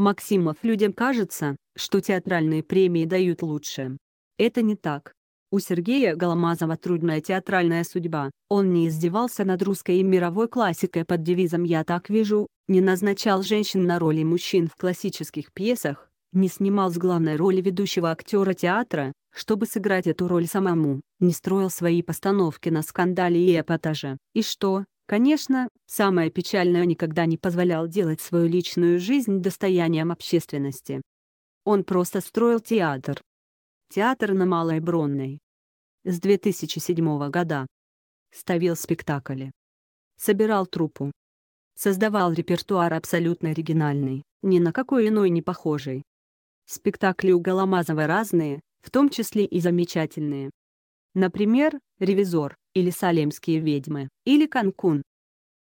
Максимов, людям кажется, что театральные премии дают лучше. Это не так. У Сергея Голомазова трудная театральная судьба. Он не издевался над русской и мировой классикой под девизом «Я так вижу», не назначал женщин на роли мужчин в классических пьесах, не снимал с главной роли ведущего актера театра, чтобы сыграть эту роль самому, не строил свои постановки на скандале и эпатаже. И что, Конечно, самое печальное никогда не позволял делать свою личную жизнь достоянием общественности. Он просто строил театр. Театр на Малой Бронной. С 2007 года. Ставил спектакли. Собирал труппу. Создавал репертуар абсолютно оригинальный, ни на какой иной не похожий. Спектакли у Голомазовой разные, в том числе и замечательные. Например, «Ревизор» или «Салемские ведьмы» или «Канкун».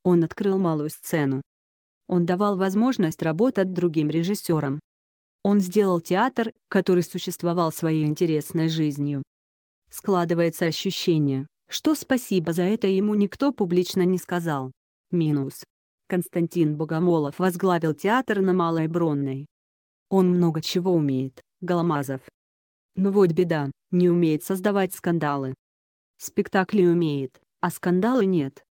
Он открыл малую сцену. Он давал возможность работать другим режиссерам. Он сделал театр, который существовал своей интересной жизнью. Складывается ощущение, что спасибо за это ему никто публично не сказал. Минус. Константин Богомолов возглавил театр на Малой Бронной. Он много чего умеет, Голомазов. Но вот беда не умеет создавать скандалы. Спектакли умеет, а скандалы нет.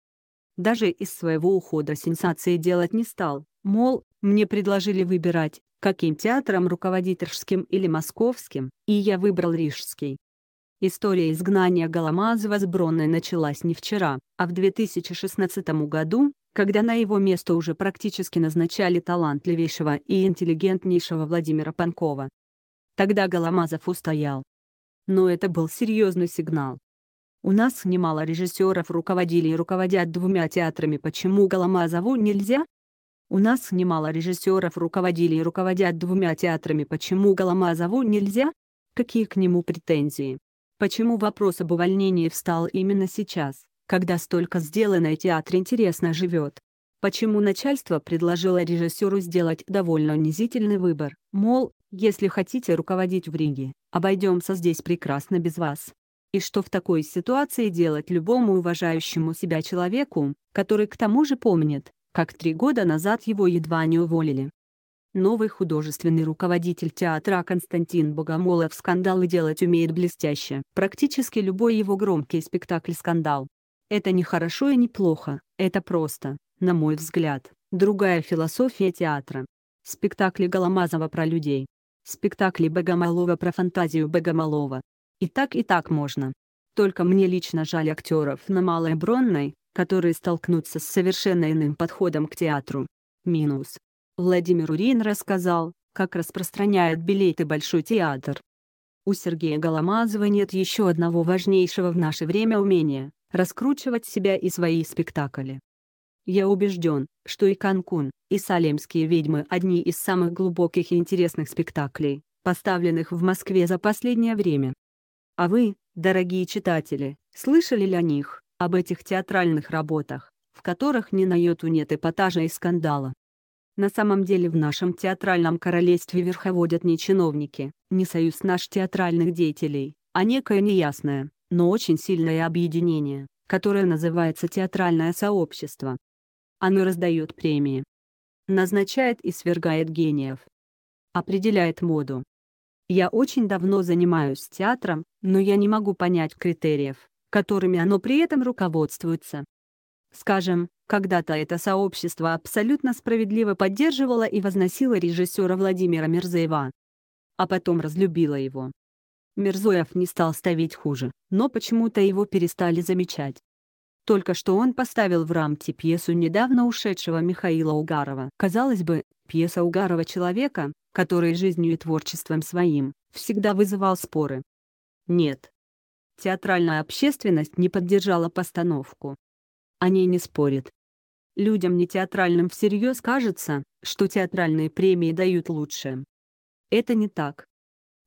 Даже из своего ухода сенсации делать не стал, мол, мне предложили выбирать, каким театром руководить рижским или московским, и я выбрал рижский. История изгнания Голомазова с Бронной началась не вчера, а в 2016 году, когда на его место уже практически назначали талантливейшего и интеллигентнейшего Владимира Панкова. Тогда Голомазов устоял, но это был серьезный сигнал. У нас немало режиссеров руководили и руководят двумя театрами. Почему Голомазову нельзя? У нас немало режиссеров руководили и руководят двумя театрами. Почему Голомазову нельзя? Какие к нему претензии? Почему вопрос об увольнении встал именно сейчас, когда столько сделано и театр интересно живет? почему начальство предложило режиссеру сделать довольно унизительный выбор, мол, если хотите руководить в Риге, обойдемся здесь прекрасно без вас. И что в такой ситуации делать любому уважающему себя человеку, который к тому же помнит, как три года назад его едва не уволили. Новый художественный руководитель театра Константин Богомолов скандалы делать умеет блестяще. Практически любой его громкий спектакль – скандал. Это не хорошо и не плохо, это просто, на мой взгляд, другая философия театра. Спектакли Голомазова про людей. Спектакли Богомолова про фантазию Богомолова. И так и так можно. Только мне лично жаль актеров на Малой Бронной, которые столкнутся с совершенно иным подходом к театру. Минус. Владимир Урин рассказал, как распространяет билеты Большой театр. У Сергея Голомазова нет еще одного важнейшего в наше время умения – раскручивать себя и свои спектакли. Я убежден, что и Канкун, и Салемские ведьмы одни из самых глубоких и интересных спектаклей, поставленных в Москве за последнее время. А вы, дорогие читатели, слышали ли о них, об этих театральных работах, в которых ни на йоту нет эпатажа и скандала? На самом деле в нашем театральном королевстве верховодят не чиновники, не союз наш театральных деятелей, а некое неясное, но очень сильное объединение, которое называется театральное сообщество. Оно раздает премии. Назначает и свергает гениев. Определяет моду. Я очень давно занимаюсь театром, но я не могу понять критериев, которыми оно при этом руководствуется. Скажем, когда-то это сообщество абсолютно справедливо поддерживало и возносило режиссера Владимира Мерзоева. А потом разлюбило его. Мирзоев не стал ставить хуже, но почему-то его перестали замечать. Только что он поставил в рамки пьесу недавно ушедшего Михаила Угарова. Казалось бы, пьеса Угарова человека, который жизнью и творчеством своим, всегда вызывал споры. Нет. Театральная общественность не поддержала постановку. О ней не спорят. Людям не театральным всерьез кажется, что театральные премии дают лучшее. Это не так.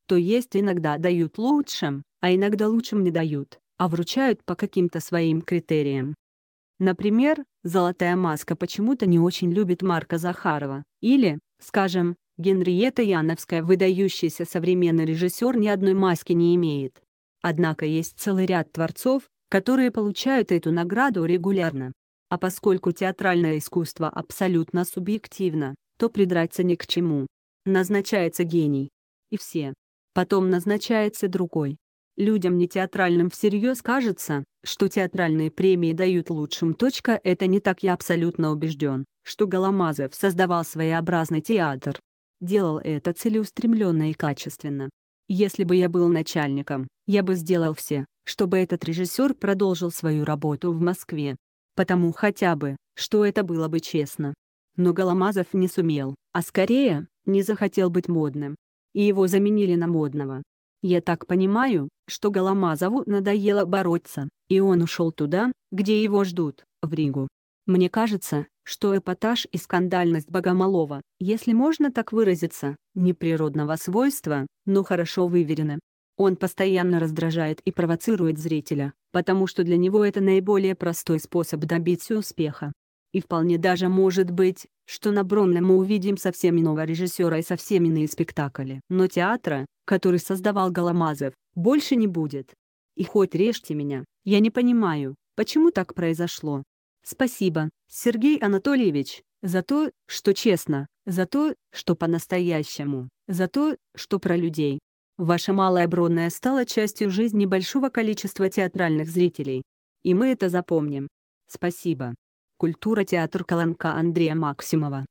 То есть иногда дают лучшим, а иногда лучшим не дают а вручают по каким-то своим критериям. Например, «Золотая маска» почему-то не очень любит Марка Захарова. Или, скажем, Генриетта Яновская, выдающийся современный режиссер, ни одной маски не имеет. Однако есть целый ряд творцов, которые получают эту награду регулярно. А поскольку театральное искусство абсолютно субъективно, то придраться ни к чему. Назначается гений. И все. Потом назначается другой. Людям не театральным всерьез кажется, что театральные премии дают лучшим. Точка, это не так я абсолютно убежден, что Голомазов создавал своеобразный театр. Делал это целеустремленно и качественно. Если бы я был начальником, я бы сделал все, чтобы этот режиссер продолжил свою работу в Москве. Потому хотя бы, что это было бы честно. Но Голомазов не сумел, а скорее, не захотел быть модным. И его заменили на модного. Я так понимаю, что Голомазову надоело бороться, и он ушел туда, где его ждут, в Ригу. Мне кажется, что эпатаж и скандальность Богомолова, если можно так выразиться, неприродного свойства, но хорошо выверены. Он постоянно раздражает и провоцирует зрителя, потому что для него это наиболее простой способ добиться успеха. И вполне даже может быть, что на Бронле мы увидим совсем иного режиссера и совсем иные спектакли. Но театра, который создавал Голомазов, больше не будет. И хоть режьте меня, я не понимаю, почему так произошло. Спасибо, Сергей Анатольевич, за то, что честно, за то, что по-настоящему, за то, что про людей. Ваша малая бронная стала частью жизни большого количества театральных зрителей. И мы это запомним. Спасибо. Культура театр Колонка Андрея Максимова.